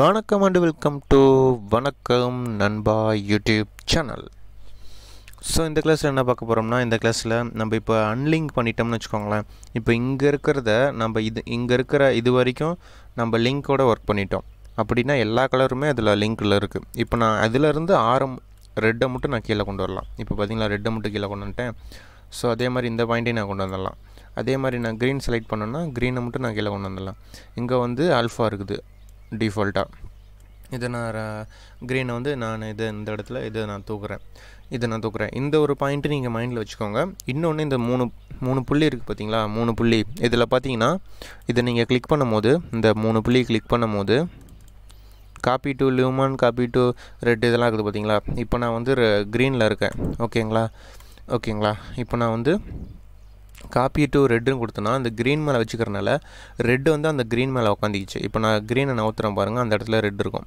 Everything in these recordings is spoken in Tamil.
வணக்கம் அண்ட் வெல்கம் டு வணக்கம் நண்பா யூடியூப் சேனல் ஸோ இந்த கிளாஸில் என்ன பார்க்க போகிறோம்னா இந்த கிளாஸில் நம்ம இப்போ அன்லிங்க் பண்ணிட்டோம்னு வச்சுக்கோங்களேன் இப்போ இங்கே இருக்கிறத நம்ம இது இங்கே இருக்கிற இது வரைக்கும் நம்ம லிங்க்கோட ஒர்க் பண்ணிட்டோம் அப்படின்னா எல்லா கலருமே அதில் லிங்க்கில் இருக்குது இப்போ நான் அதிலேருந்து ஆரம் ரெட்டை மட்டும் நான் கீழே கொண்டு வரலாம் இப்போ பார்த்தீங்களா ரெட்டை மட்டும் கீழே கொண்டு வந்துட்டேன் ஸோ அதே மாதிரி இந்த பாயிண்ட்டையும் நான் கொண்டு வந்துடலாம் அதே மாதிரி நான் க்ரீன் செலக்ட் பண்ணேன்னா க்ரீனை மட்டும் நான் கீழே கொண்டு வந்துடலாம் இங்கே வந்து அல்ஃபா இருக்குது டிஃபால்ட்டாக இதை நான் க்ரீனை வந்து நான் இது இந்த இடத்துல இதை நான் தூக்குறேன் இதை நான் தூக்குறேன் இந்த ஒரு பாயிண்ட்டு நீங்கள் மைண்டில் வச்சுக்கோங்க இன்னொன்று இந்த மூணு மூணு புள்ளி இருக்குது பார்த்தீங்களா மூணு புள்ளி இதில் பார்த்தீங்கன்னா இதை நீங்கள் கிளிக் பண்ணும்போது இந்த மூணு புள்ளி கிளிக் பண்ணும்போது copy to lumen copy to red இதெல்லாம் இருக்குது பார்த்தீங்களா இப்போ நான் வந்து க்ரீனில் இருக்கேன் ஓகேங்களா ஓகேங்களா இப்போ நான் வந்து காப்பி டூ ரெட்டுன்னு கொடுத்தோன்னா அந்த க்ரீன் மேலே வச்சுக்கிறனால ரெட்டு வந்து அந்த க்ரீன் மேலே உட்காந்துக்கிச்சு இப்போ நான் க்ரீனை நவுத்துறேன் பாருங்கள் அந்த இடத்துல ரெட் இருக்கும்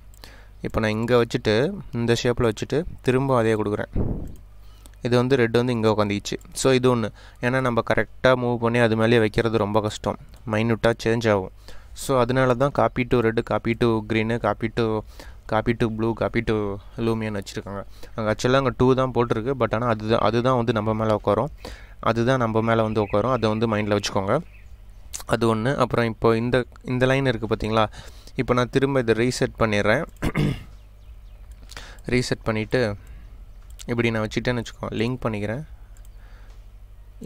இப்போ நான் இங்கே வச்சுட்டு இந்த ஷேப்பில் வச்சுட்டு திரும்ப அதையே கொடுக்குறேன் இது வந்து ரெட் வந்து இங்கே உட்காந்துக்கிச்சு ஸோ இது ஒன்று ஏன்னா நம்ம கரெக்டாக மூவ் பண்ணி அது மேலேயே வைக்கிறது ரொம்ப கஷ்டம் மைன்யூட்டாக சேஞ்ச் ஆகும் ஸோ அதனால தான் copy to red copy to green copy to copy to blue copy to லூமியன்னு வச்சுருக்காங்க அங்கே ஆக்சுவலாக அங்கே டூ தான் போட்டிருக்கு பட் ஆனால் அதுதான் அதுதான் வந்து நம்ம மேலே உட்காரும் அதுதான் நம்ம மேலே வந்து உட்காரும் அதை வந்து மைண்டில் வச்சுக்கோங்க அது ஒன்று அப்புறம் இப்போ இந்த இந்த லைன் இருக்குது பார்த்தீங்களா இப்போ நான் திரும்ப இதை ரீசெட் பண்ணிடுறேன் ரீசெட் பண்ணிவிட்டு இப்படி நான் வச்சுட்டேன்னு வச்சுக்கோங்க லிங்க் பண்ணிக்கிறேன்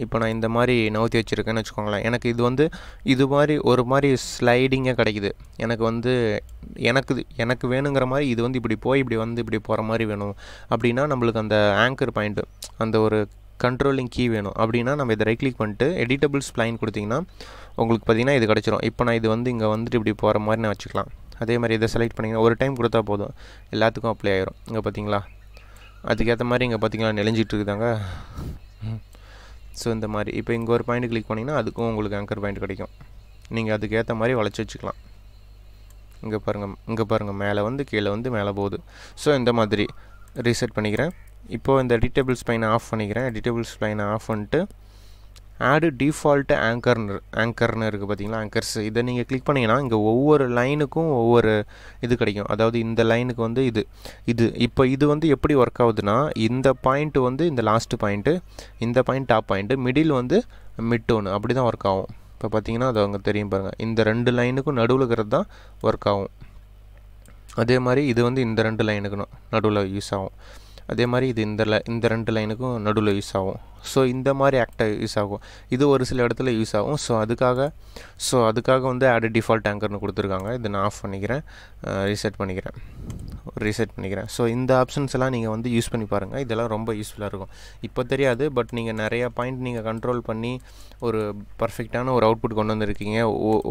இப்போ நான் இந்த மாதிரி நவுத்தி வச்சுருக்கேன்னு வச்சுக்கோங்களேன் எனக்கு இது வந்து இது மாதிரி ஒரு மாதிரி ஸ்லைடிங்காக கிடைக்குது எனக்கு வந்து எனக்கு எனக்கு வேணுங்கிற மாதிரி இது வந்து இப்படி போய் இப்படி வந்து இப்படி போகிற மாதிரி வேணும் அப்படின்னா நம்மளுக்கு அந்த ஆங்கர் பாயிண்ட்டு அந்த ஒரு கண்ட்ரோலிங் கீ வேணும் அப்படின்னா நம்ம இதை ரைட் கிளிக் பண்ணிட்டு எடிட்டபிள் ஸ்ப்ளைன் கொடுத்திங்கன்னா உங்களுக்கு பார்த்திங்கன்னா இது கிடச்சிரும் இப்போ நான் இது வந்து இங்கே வந்துட்டு இப்படி போகிற மாதிரி நான் வச்சுக்கலாம் அதே மாதிரி இதை செலக்ட் பண்ணிங்கன்னா ஒரு டைம் கொடுத்தா போதும் எல்லாத்துக்கும் அப்ளை ஆயிரும் இங்கே பார்த்தீங்களா அதுக்கேற்ற மாதிரி இங்கே பார்த்தீங்களா நெளிஞ்சிட்டு இருக்குதாங்க ஸோ இந்த மாதிரி இப்போ இங்கே ஒரு பாயிண்ட் கிளிக் பண்ணிங்கன்னா அதுக்கும் உங்களுக்கு ஆங்கர் பாயிண்ட் கிடைக்கும் நீங்கள் அதுக்கேற்ற மாதிரி வளைச்சி வச்சுக்கலாம் இங்கே பாருங்கள் இங்கே பாருங்கள் மேலே வந்து கீழே வந்து மேலே போகுது ஸோ இந்த மாதிரி ரீசெட் பண்ணிக்கிறேன் இப்போது இந்த டிடேபிள் ஸ்பைனை ஆஃப் பண்ணிக்கிறேன் டிடேபிள் ஸ்பைனை ஆஃப் பண்ணிட்டு ஆடு டிஃபால்ட்டு ஆங்கர்னு ஆங்கர்னு இருக்குது பார்த்தீங்களா ஆங்கர்ஸ் இதை நீங்கள் கிளிக் பண்ணிங்கன்னா இங்கே ஒவ்வொரு லைனுக்கும் ஒவ்வொரு இது கிடைக்கும் அதாவது இந்த லைனுக்கு வந்து இது இது இப்போ இது வந்து எப்படி ஒர்க் ஆகுதுன்னா இந்த பாயிண்ட் வந்து இந்த லாஸ்ட்டு பாயிண்ட்டு இந்த பாயிண்ட் டாப் பாயிண்ட்டு மிடில் வந்து மிட் ஒன்று அப்படி தான் ஒர்க் ஆகும் இப்போ பார்த்தீங்கன்னா அது அவங்க தெரியும் பாருங்கள் இந்த ரெண்டு லைனுக்கும் நடுவில் இருக்கிறது தான் ஒர்க் ஆகும் அதே மாதிரி இது வந்து இந்த ரெண்டு லைனுக்குன்னு நடுவில் யூஸ் ஆகும் அதே மாதிரி இது இந்த இந்த ரெண்டு லைனுக்கும் நடுவில் யூஸ் ஆகும் ஸோ இந்த மாதிரி ஆக்டாக யூஸ் ஆகும் இது ஒரு சில இடத்துல யூஸ் ஆகும் ஸோ அதுக்காக ஸோ அதுக்காக வந்து ஆட் டிஃபால்ட் ஆங்கர்னு கொடுத்துருக்காங்க இதை நான் ஆஃப் பண்ணிக்கிறேன் ரீசெட் பண்ணிக்கிறேன் ரீசெட் பண்ணிக்கிறேன் ஸோ இந்த ஆப்ஷன்ஸ் எல்லாம் நீங்கள் வந்து யூஸ் பண்ணி பாருங்கள் இதெல்லாம் ரொம்ப யூஸ்ஃபுல்லாக இருக்கும் இப்போ தெரியாது பட் நீங்கள் நிறையா பாயிண்ட் நீங்கள் கண்ட்ரோல் பண்ணி ஒரு பர்ஃபெக்டான ஒரு அவுட்புட் கொண்டு வந்திருக்கீங்க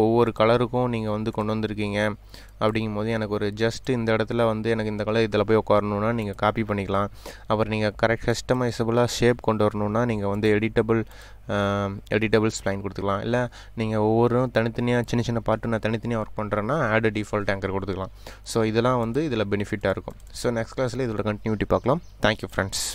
ஒவ்வொரு கலருக்கும் நீங்கள் வந்து கொண்டு வந்திருக்கீங்க அப்படிங்கும் போது எனக்கு ஒரு ஜஸ்ட் இந்த இடத்துல வந்து எனக்கு இந்த கலர் இதில் போய் உட்காரணுன்னா நீங்கள் காப்பி பண்ணிக்கலாம் அப்புறம் நீங்கள் கரெக்ட் கஸ்டமைசபுளாக ஷேப் கொண்டு வரணுன்னா நீங்கள் வந்து எடிட்டபிள் எல்டி டபுள் ஸ்ப்ளைன் கொடுத்துக்கலாம் இல்லை நீங்கள் ஒவ்வொரு தனித்தனியாக சின்ன சின்ன பாட்டு நான் தனித்தனியாக ஒர்க் பண்ணுறேன்னா ஆட் டிஃபால்ட் டேங்கர் கொடுத்துக்கலாம் ஸோ இதெல்லாம் வந்து இதில் பெனிஃபிட்டாக இருக்கும் ஸோ நெக்ஸ்ட் கிளாஸில் இதோட கண்டினியூட்டி பார்க்கலாம் தேங்க்யூ ஃப்ரெண்ட்ஸ்